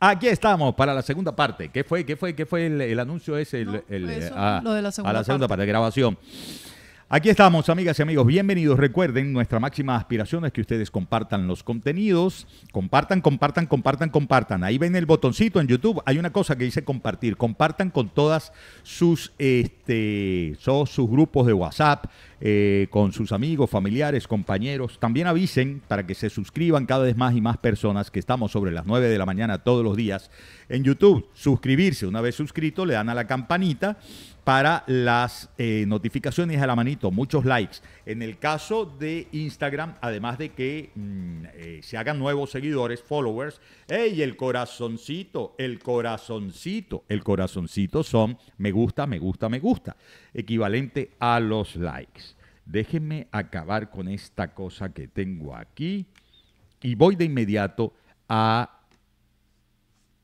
Aquí estamos para la segunda parte. ¿Qué fue? ¿Qué fue? ¿Qué fue el, anuncio ese? no, ah, de la segunda, a la segunda parte. de grabación. Aquí estamos, amigas y amigos. Bienvenidos. Recuerden, nuestra máxima aspiración es que ustedes compartan los contenidos. Compartan, compartan, compartan, compartan. Ahí ven el botoncito en YouTube. Hay una cosa que dice compartir. Compartan con todas sus, este, sus grupos de WhatsApp, eh, con sus amigos, familiares, compañeros. También avisen para que se suscriban cada vez más y más personas que estamos sobre las 9 de la mañana todos los días en YouTube. Suscribirse, una vez suscrito le dan a la campanita para las eh, notificaciones a la manito, muchos likes. En el caso de Instagram, además de que mm, eh, se hagan nuevos seguidores, followers, y El corazoncito, el corazoncito, el corazoncito son me gusta, me gusta, me gusta, equivalente a los likes déjenme acabar con esta cosa que tengo aquí y voy de inmediato a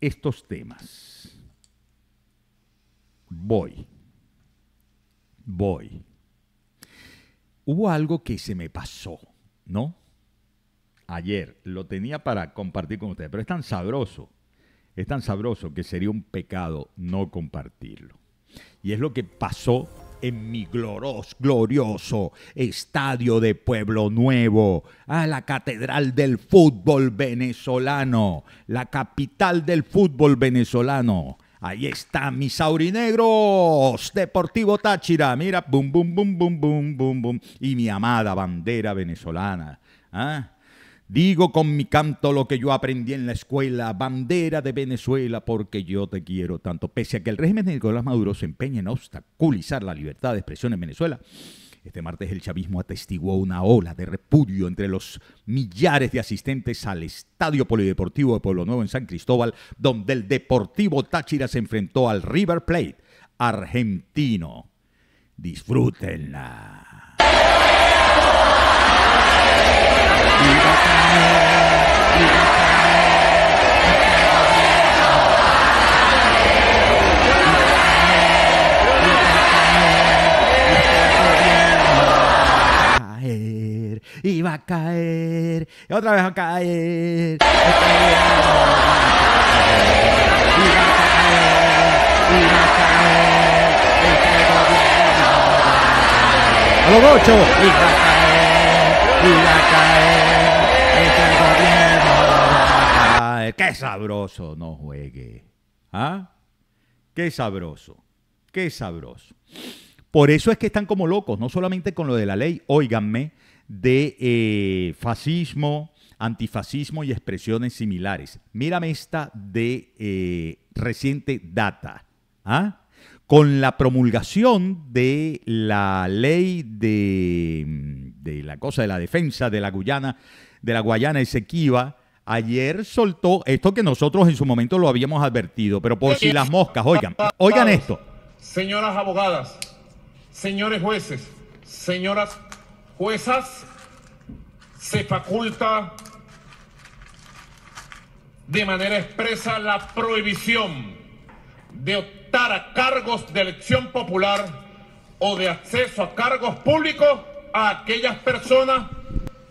estos temas. Voy, voy. Hubo algo que se me pasó, ¿no? Ayer lo tenía para compartir con ustedes, pero es tan sabroso, es tan sabroso que sería un pecado no compartirlo. Y es lo que pasó en mi gloros, glorioso estadio de Pueblo Nuevo, a la catedral del fútbol venezolano, la capital del fútbol venezolano. Ahí está, mis aurinegros, Deportivo Táchira, mira, bum, bum, bum, bum, bum, bum, bum, y mi amada bandera venezolana. ¿Ah? Digo con mi canto lo que yo aprendí en la escuela, bandera de Venezuela, porque yo te quiero tanto. Pese a que el régimen de Nicolás Maduro se empeña en obstaculizar la libertad de expresión en Venezuela, este martes el chavismo atestiguó una ola de repudio entre los millares de asistentes al Estadio Polideportivo de Pueblo Nuevo en San Cristóbal, donde el Deportivo Táchira se enfrentó al River Plate argentino. Disfrútenla iba a caer, y va a caer. Iba a caer, a caer, va a caer. A a caer, a caer. qué sabroso, no juegue. ¿Ah? Qué sabroso, qué sabroso. Por eso es que están como locos, no solamente con lo de la ley, óiganme, de eh, fascismo, antifascismo y expresiones similares. Mírame esta de eh, reciente data. ¿Ah? Con la promulgación de la ley de, de, la cosa de la defensa de la Guyana, de la Guayana Esequiba, Ayer soltó esto que nosotros en su momento lo habíamos advertido, pero por eh, si las eh, moscas, oigan, eh, oigan esto. Señoras abogadas, señores jueces, señoras juezas, se faculta de manera expresa la prohibición de optar a cargos de elección popular o de acceso a cargos públicos a aquellas personas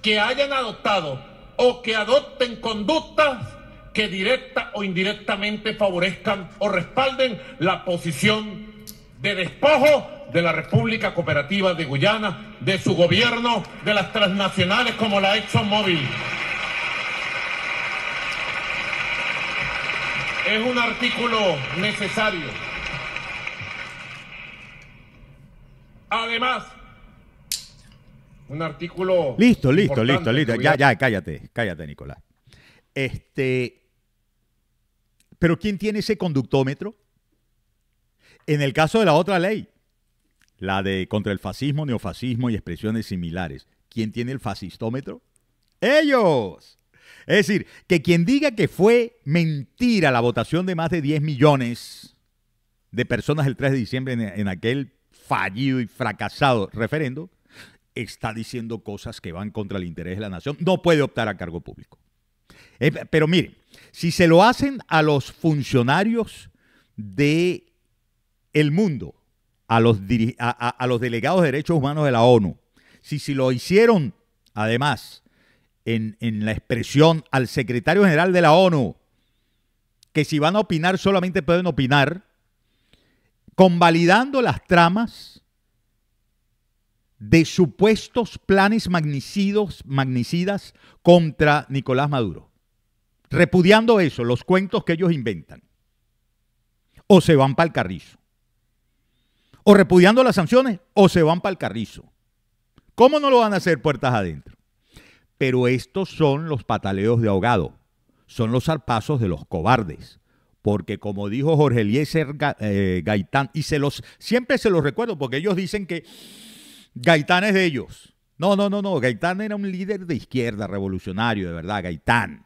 que hayan adoptado o que adopten conductas que directa o indirectamente favorezcan o respalden la posición de despojo de la República Cooperativa de Guyana, de su gobierno, de las transnacionales como la ExxonMobil. Es un artículo necesario. Además, un artículo. Listo, listo, listo, listo. Ya, ya, cállate, cállate, Nicolás. Este, pero ¿quién tiene ese conductómetro? En el caso de la otra ley, la de contra el fascismo, neofascismo y expresiones similares, ¿quién tiene el fascistómetro? Ellos. Es decir, que quien diga que fue mentira la votación de más de 10 millones de personas el 3 de diciembre en, en aquel fallido y fracasado referendo, está diciendo cosas que van contra el interés de la nación, no puede optar a cargo público. Eh, pero miren, si se lo hacen a los funcionarios de el mundo, a los, a, los delegados de derechos humanos de la ONU, si, si lo hicieron además en, en la expresión al secretario general de la ONU, que si van a opinar solamente pueden opinar, convalidando las tramas de supuestos planes magnicidas contra Nicolás Maduro. Repudiando eso, los cuentos que ellos inventan. O se van para el carrizo. O repudiando las sanciones, o se van para el carrizo. ¿Cómo no lo van a hacer puertas adentro? Pero estos son los pataleos de ahogado, son los zarpazos de los cobardes. Porque como dijo Jorge Eliezer eh, Gaitán, y se los, siempre se los recuerdo, porque ellos dicen que Gaitán es de ellos. No, no, no, no. Gaitán era un líder de izquierda revolucionario, de verdad, Gaitán.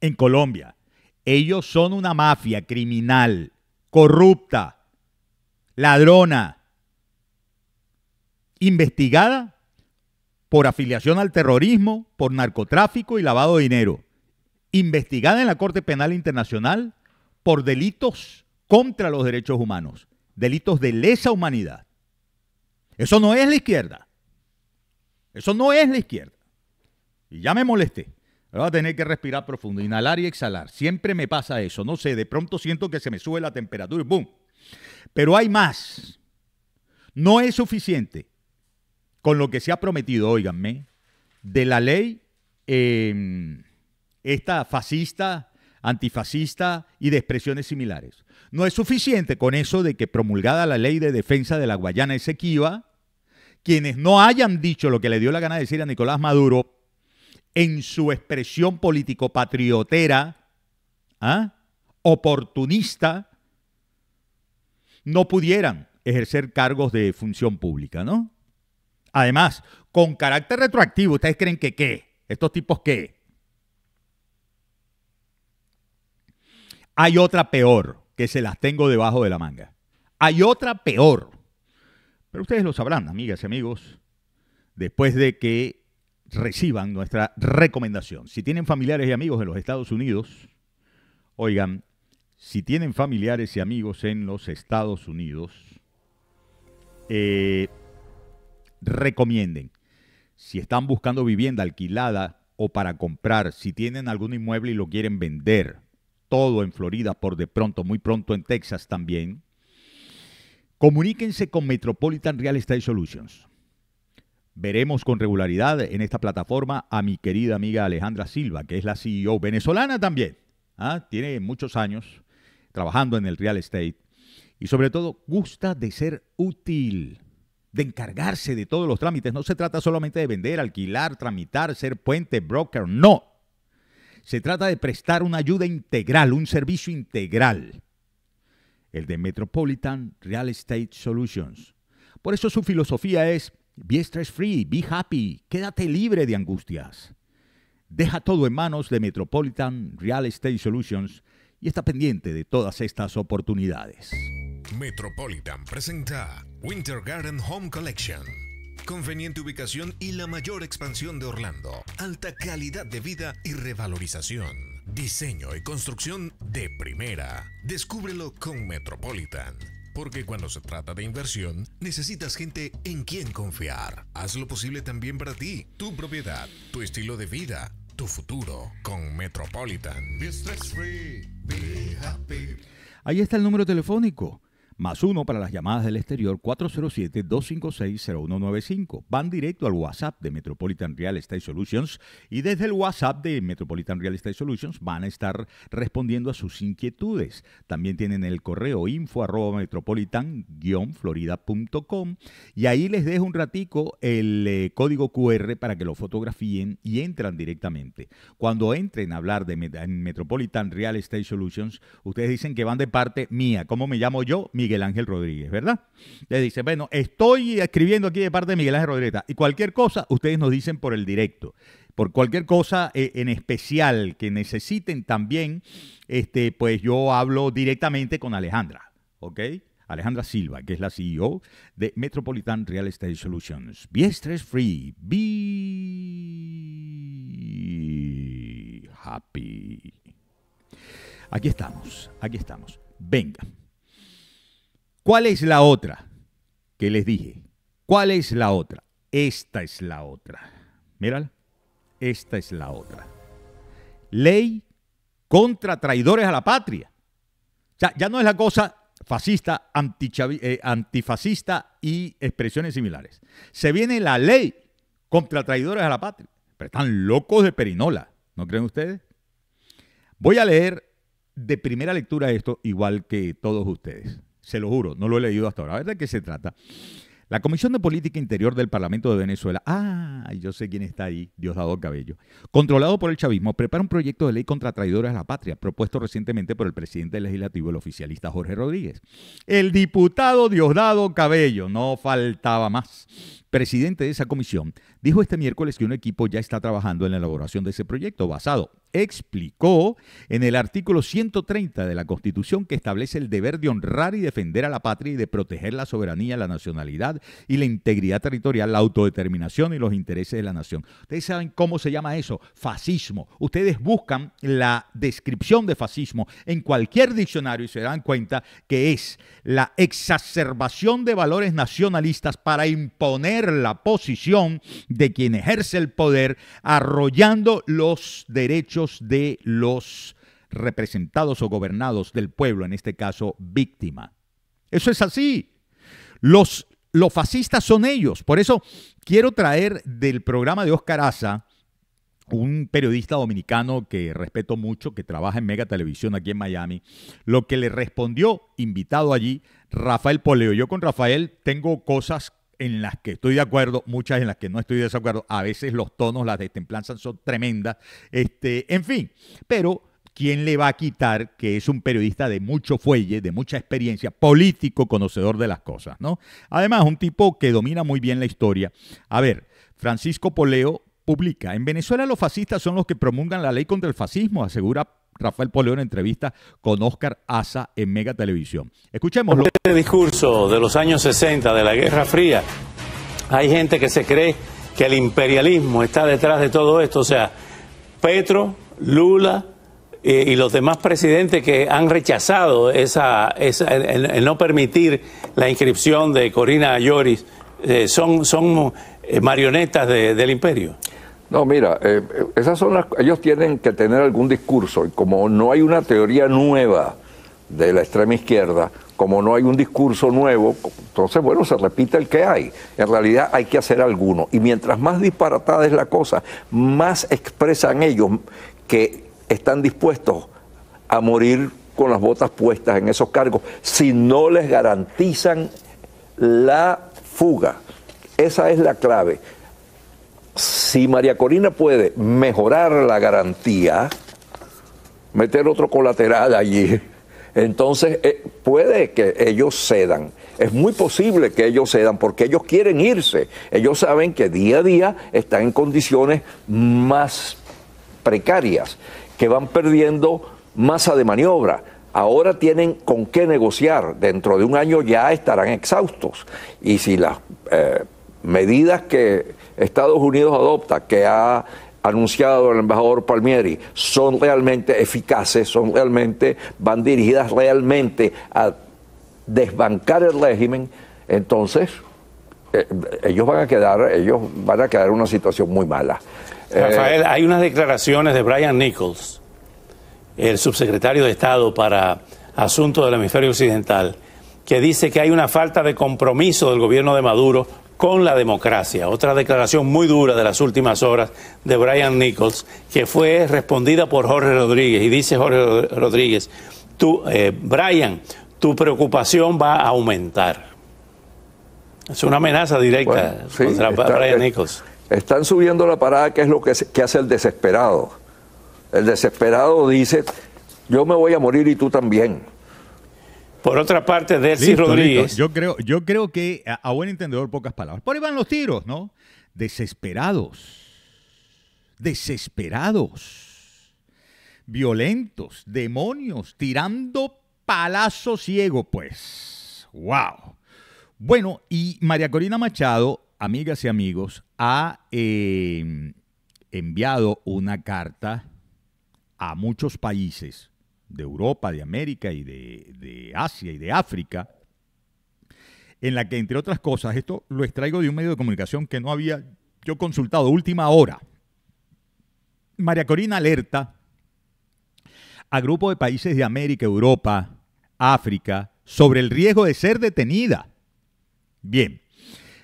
En Colombia. Ellos son una mafia criminal, corrupta, ladrona, investigada por afiliación al terrorismo, por narcotráfico y lavado de dinero. Investigada en la Corte Penal Internacional por delitos contra los derechos humanos, delitos de lesa humanidad. Eso no es la izquierda. Eso no es la izquierda. Y ya me molesté. Voy a tener que respirar profundo, inhalar y exhalar. Siempre me pasa eso. No sé, de pronto siento que se me sube la temperatura y ¡boom! Pero hay más. No es suficiente con lo que se ha prometido, óiganme, de la ley em, esta fascista, antifascista y de expresiones similares. No es suficiente con eso de que promulgada la ley de defensa de la Guayana Esequiba, quienes no hayan dicho lo que le dio la gana de decir a Nicolás Maduro en su expresión político-patriotera, ¿ah? oportunista, no pudieran ejercer cargos de función pública, ¿no? Además, con carácter retroactivo, ¿ustedes creen que qué? ¿Estos tipos qué? Hay otra peor, que se las tengo debajo de la manga. Hay otra peor. Pero ustedes lo sabrán, amigas y amigos, después de que reciban nuestra recomendación. Si tienen familiares y amigos en los Estados Unidos, oigan, si tienen familiares y amigos en los Estados Unidos, eh, recomienden. Si están buscando vivienda alquilada o para comprar, si tienen algún inmueble y lo quieren vender, todo en Florida por de pronto, muy pronto en Texas también, Comuníquense con Metropolitan Real Estate Solutions. Veremos con regularidad en esta plataforma a mi querida amiga Alejandra Silva, que es la CEO venezolana también. ¿ah? Tiene muchos años trabajando en el real estate y sobre todo gusta de ser útil, de encargarse de todos los trámites. No se trata solamente de vender, alquilar, tramitar, ser puente, broker, no. Se trata de prestar una ayuda integral, un servicio integral el de Metropolitan Real Estate Solutions. Por eso su filosofía es Be stress free, be happy, quédate libre de angustias. Deja todo en manos de Metropolitan Real Estate Solutions y está pendiente de todas estas oportunidades. Metropolitan presenta Winter Garden Home Collection. Conveniente ubicación y la mayor expansión de Orlando. Alta calidad de vida y revalorización. Diseño y construcción de primera. Descúbrelo con Metropolitan. Porque cuando se trata de inversión, necesitas gente en quien confiar. Haz lo posible también para ti, tu propiedad, tu estilo de vida, tu futuro con Metropolitan. Ahí está el número telefónico más uno para las llamadas del exterior 407-256-0195. Van directo al WhatsApp de Metropolitan Real Estate Solutions y desde el WhatsApp de Metropolitan Real Estate Solutions van a estar respondiendo a sus inquietudes. También tienen el correo info arroba metropolitan-florida.com y ahí les dejo un ratico el eh, código QR para que lo fotografíen y entran directamente. Cuando entren a hablar de Metropolitan Real Estate Solutions, ustedes dicen que van de parte mía. ¿Cómo me llamo yo? Miguel Ángel Rodríguez, ¿verdad? Le dice, bueno, estoy escribiendo aquí de parte de Miguel Ángel Rodríguez y cualquier cosa ustedes nos dicen por el directo. Por cualquier cosa eh, en especial que necesiten también, este, pues yo hablo directamente con Alejandra, ¿ok? Alejandra Silva, que es la CEO de Metropolitan Real Estate Solutions. Be stress free, be happy. Aquí estamos, aquí estamos. Venga. ¿Cuál es la otra que les dije? ¿Cuál es la otra? Esta es la otra. Mírala. Esta es la otra. Ley contra traidores a la patria. O sea, ya no es la cosa fascista, eh, antifascista y expresiones similares. Se viene la ley contra traidores a la patria. Pero están locos de perinola, ¿no creen ustedes? Voy a leer de primera lectura esto, igual que todos ustedes. Se lo juro, no lo he leído hasta ahora. A ver de qué se trata. La Comisión de Política Interior del Parlamento de Venezuela, ah, yo sé quién está ahí, Diosdado Cabello, controlado por el chavismo, prepara un proyecto de ley contra traidores a la patria, propuesto recientemente por el presidente legislativo, el oficialista Jorge Rodríguez. El diputado Diosdado Cabello, no faltaba más, presidente de esa comisión, dijo este miércoles que un equipo ya está trabajando en la elaboración de ese proyecto, basado explicó en el artículo 130 de la Constitución que establece el deber de honrar y defender a la patria y de proteger la soberanía, la nacionalidad y la integridad territorial, la autodeterminación y los intereses de la nación. Ustedes saben cómo se llama eso, fascismo. Ustedes buscan la descripción de fascismo en cualquier diccionario y se dan cuenta que es la exacerbación de valores nacionalistas para imponer la posición de quien ejerce el poder, arrollando los derechos de los representados o gobernados del pueblo, en este caso víctima. Eso es así. Los, los fascistas son ellos. Por eso quiero traer del programa de Oscar Asa, un periodista dominicano que respeto mucho, que trabaja en Mega Televisión aquí en Miami, lo que le respondió, invitado allí, Rafael Poleo. Yo con Rafael tengo cosas en las que estoy de acuerdo, muchas en las que no estoy de desacuerdo. A veces los tonos, las destemplanzas son tremendas. Este, en fin, pero ¿quién le va a quitar que es un periodista de mucho fuelle, de mucha experiencia, político, conocedor de las cosas, ¿no? Además, un tipo que domina muy bien la historia. A ver, Francisco Poleo publica, en Venezuela los fascistas son los que promulgan la ley contra el fascismo, asegura Rafael Poleón en entrevista con Oscar Asa en Mega Televisión. Escuchemos Este discurso de los años 60, de la Guerra Fría, hay gente que se cree que el imperialismo está detrás de todo esto, o sea, Petro, Lula eh, y los demás presidentes que han rechazado esa, esa el, no permitir la inscripción de Corina Ayoris, eh, son, son eh, marionetas del imperio. No, mira, eh, esas son las, ellos tienen que tener algún discurso y como no hay una teoría nueva de la extrema izquierda, como no hay un discurso nuevo, entonces bueno, se repite el que hay. En realidad hay que hacer alguno y mientras más disparatada es la cosa, más expresan ellos que están dispuestos a morir con las botas puestas en esos cargos si no les garantizan la fuga. Esa es la clave si María Corina puede mejorar la garantía, meter otro colateral allí, entonces eh, puede que ellos cedan. Es muy posible que ellos cedan porque ellos quieren irse. Ellos saben que día a día están en condiciones más precarias, que van perdiendo masa de maniobra. Ahora tienen con qué negociar. Dentro de un año ya estarán exhaustos. Y si las eh, medidas que Estados Unidos adopta, que ha anunciado el embajador Palmieri, son realmente eficaces, son realmente, van dirigidas realmente a desbancar el régimen, entonces eh, ellos van a quedar, ellos van a quedar en una situación muy mala. Eh, Rafael, hay unas declaraciones de Brian Nichols, el subsecretario de Estado para Asuntos del Hemisferio Occidental, que dice que hay una falta de compromiso del gobierno de Maduro con la democracia. Otra declaración muy dura de las últimas horas de Brian Nichols, que fue respondida por Jorge Rodríguez. Y dice Jorge Rodríguez, tú, eh, Brian, tu preocupación va a aumentar. Es una amenaza directa contra Brian eh, Nichols. Están subiendo la parada, que es lo que, que hace el desesperado. El desesperado dice, yo me voy a morir y tú también. Por otra parte, Delcy Rodríguez. Yo, creo, yo creo que, a, buen entendedor, pocas palabras. Por ahí van los tiros, ¿no? Desesperados. Desesperados. Violentos. Demonios. Tirando palazo ciego, pues. ¡Wow! Bueno, y María Corina Machado, amigas y amigos, ha em, enviado una carta a muchos países de Europa, de América y de, Asia y de África, en la que, entre otras cosas, esto lo extraigo de un medio de comunicación que no había yo consultado, última hora. María Corina alerta a grupo de países de América, Europa, África, sobre el riesgo de ser detenida. Bien,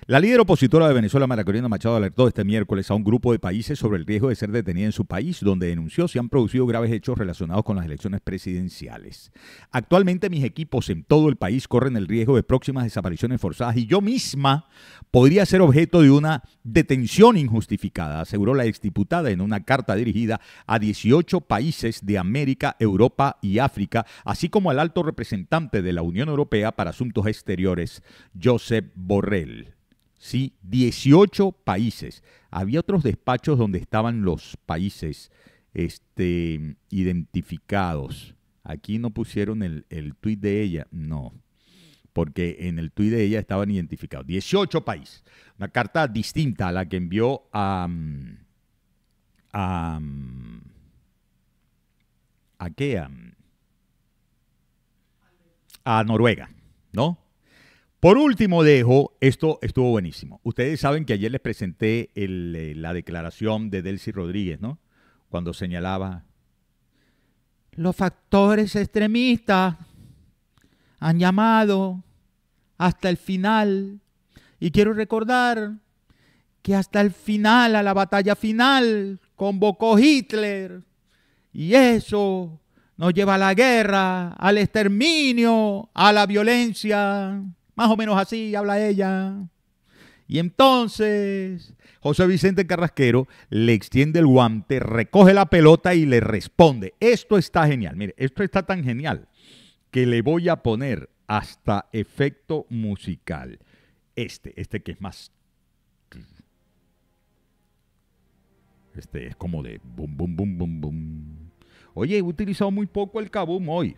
la líder opositora de Venezuela, María Corina Machado, alertó este miércoles a un grupo de países sobre el riesgo de ser detenida en su país, donde denunció se han producido graves hechos relacionados con las elecciones presidenciales. Actualmente mis equipos en todo el país corren el riesgo de próximas desapariciones forzadas y yo misma podría ser objeto de una detención injustificada, aseguró la exdiputada en una carta dirigida a 18 países de América, Europa y África, así como al alto representante de la Unión Europea para Asuntos Exteriores, Josep Borrell. ¿sí? 18 países. Había otros despachos donde estaban los países este, identificados. Aquí no pusieron el, tuit de ella, no, porque en el tuit de ella estaban identificados. 18 países. Una carta distinta a la que envió a... ¿A, qué? A, a Noruega, ¿no? Por último, dejo, esto estuvo buenísimo. Ustedes saben que ayer les presenté eh, la declaración de Delcy Rodríguez, ¿no? Cuando señalaba, los factores extremistas han llamado hasta el final. Y quiero recordar que hasta el final, a la batalla final, convocó Hitler. Y eso nos lleva a la guerra, al exterminio, a la violencia. Más o menos así habla ella. Y entonces José Vicente Carrasquero le extiende el guante, recoge la pelota y le responde. Esto está genial. Mire, esto está tan genial que le voy a poner hasta efecto musical. Este, este que es más... Este es como de bum, bum, bum, bum, bum. Oye, he utilizado muy poco el cabum hoy.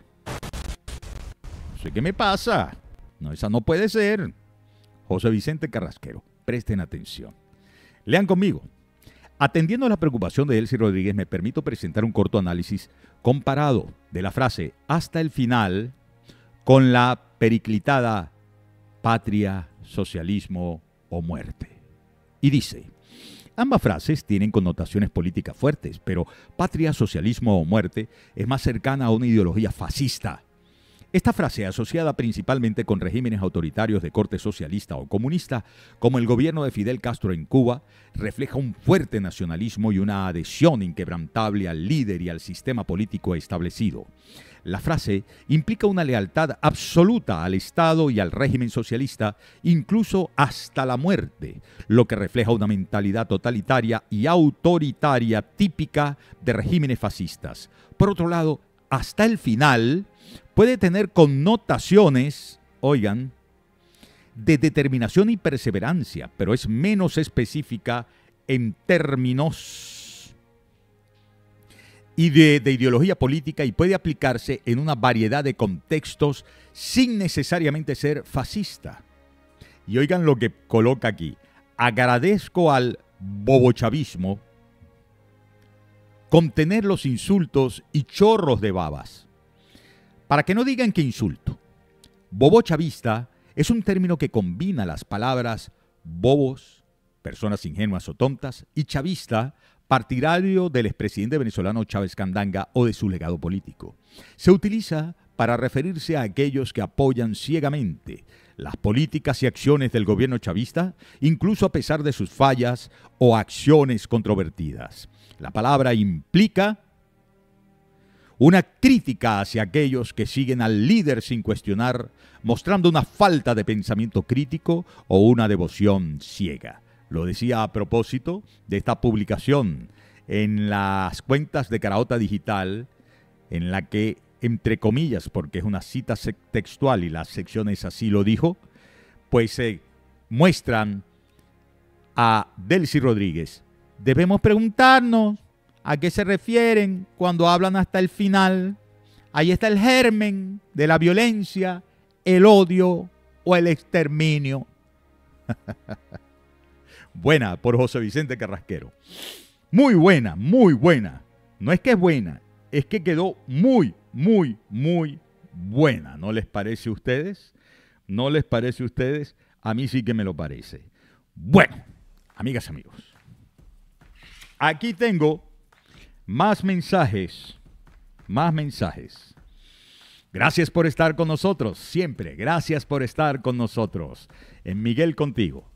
No sé qué me pasa. No, esa no puede ser. José Vicente Carrasquero, presten atención. Lean conmigo. Atendiendo a la preocupación de Elsie Rodríguez, me permito presentar un corto análisis comparado de la frase hasta el final con la periclitada patria, socialismo o muerte. Y dice, ambas frases tienen connotaciones políticas fuertes, pero patria, socialismo o muerte es más cercana a una ideología fascista esta frase, asociada principalmente con regímenes autoritarios de corte socialista o comunista, como el gobierno de Fidel Castro en Cuba, refleja un fuerte nacionalismo y una adhesión inquebrantable al líder y al sistema político establecido. La frase implica una lealtad absoluta al Estado y al régimen socialista, incluso hasta la muerte, lo que refleja una mentalidad totalitaria y autoritaria típica de regímenes fascistas. Por otro lado, hasta el final puede tener connotaciones, oigan, de determinación y perseverancia, pero es menos específica en términos y de, ideología política y puede aplicarse en una variedad de contextos sin necesariamente ser fascista. Y oigan lo que coloca aquí. Agradezco al bobochavismo contener los insultos y chorros de babas. Para que no digan que insulto, bobo chavista es un término que combina las palabras bobos, personas ingenuas o tontas, y chavista, partidario del expresidente venezolano Chávez Candanga o de su legado político. Se utiliza para referirse a aquellos que apoyan ciegamente las políticas y acciones del gobierno chavista, incluso a pesar de sus fallas o acciones controvertidas. La palabra implica una crítica hacia aquellos que siguen al líder sin cuestionar, mostrando una falta de pensamiento crítico o una devoción ciega. Lo decía a propósito de esta publicación en las cuentas de Caraota Digital, en la que entre comillas, porque es una cita textual y las secciones así lo dijo, pues se muestran a Delcy Rodríguez. Debemos preguntarnos a qué se refieren cuando hablan hasta el final. Ahí está el germen de la violencia, el odio o el exterminio. buena por José Vicente Carrasquero. Muy buena, muy buena. No es que es buena, es que quedó muy, muy, muy buena. ¿No les parece a ustedes? ¿No les parece a ustedes? A mí sí que me lo parece. Bueno, amigas amigos, aquí tengo más mensajes, más mensajes. Gracias por estar con nosotros, siempre. Gracias por estar con nosotros. En Miguel contigo.